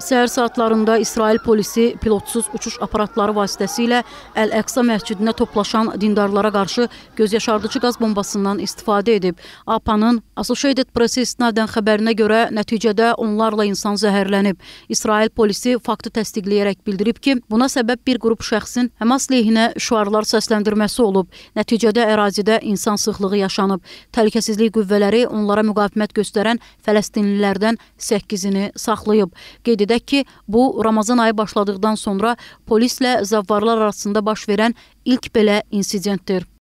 Səhər saatlarında İsrail polisi pilotsuz uçuş aparatları vasitəsilə Əl-Əqsa məscidinə toplaşan dindarlara qarşı gözyaşardıcı qaz bombasından istifadə edib. APA-nın Associated Press-i istinadən xəbərinə görə nəticədə onlarla insan zəhərlənib. İsrail polisi faktı təsdiqləyərək bildirib ki, buna səbəb bir qrup şəxsin Həmas lehinə şüarlar səsləndirməsi olub. Nəticədə ərazidə insan sıxlığı yaşanıb. Təhlükəsizlik qüvvələri onlara müqavimət göstərən fələstinlilərdən 8-ini saxlayıb. Qeyd qeyd edək ki, bu Ramazan ayı başladıqdan sonra polislə zavvarlar arasında baş verən ilk belə insidentdir.